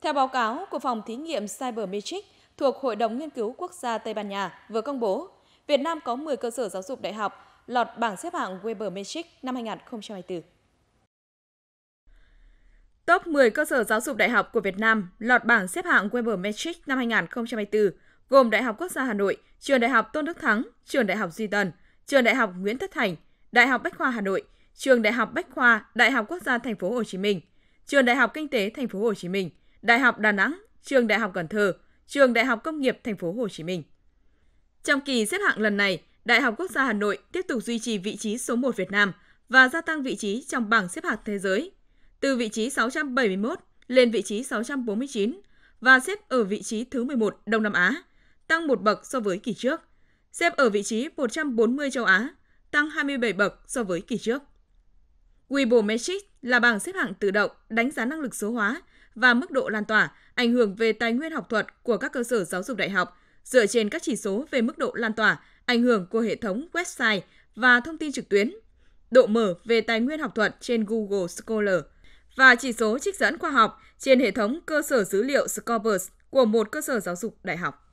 Theo báo cáo của phòng thí nghiệm Cybermetric thuộc Hội đồng Nghiên cứu Quốc gia Tây Ban Nha vừa công bố, Việt Nam có 10 cơ sở giáo dục đại học lọt bảng xếp hạng Webermetric năm 2024. Top 10 cơ sở giáo dục đại học của Việt Nam lọt bảng xếp hạng Webermetric năm 2024 gồm Đại học Quốc gia Hà Nội, Trường Đại học Tôn Đức Thắng, Trường Đại học Duy Tân, Trường Đại học Nguyễn Tất Thành, Đại học Bách khoa Hà Nội, Trường Đại học Bách khoa Đại học Quốc gia Thành phố Hồ Chí Minh, Trường Đại học Kinh tế Thành phố Hồ Chí Minh, Đại học Đà Nẵng, Trường Đại học Cần Thơ, Trường Đại học Công nghiệp Thành phố Hồ Chí Minh. Trong kỳ xếp hạng lần này, Đại học Quốc gia Hà Nội tiếp tục duy trì vị trí số 1 Việt Nam và gia tăng vị trí trong bảng xếp hạng thế giới, từ vị trí 671 lên vị trí 649 và xếp ở vị trí thứ 11 Đông Nam Á, tăng một bậc so với kỳ trước, xếp ở vị trí 140 châu Á, tăng 27 bậc so với kỳ trước. Weibo Metric là bảng xếp hạng tự động đánh giá năng lực số hóa và mức độ lan tỏa, ảnh hưởng về tài nguyên học thuật của các cơ sở giáo dục đại học dựa trên các chỉ số về mức độ lan tỏa, ảnh hưởng của hệ thống website và thông tin trực tuyến, độ mở về tài nguyên học thuật trên Google Scholar và chỉ số trích dẫn khoa học trên hệ thống cơ sở dữ liệu Scopus của một cơ sở giáo dục đại học.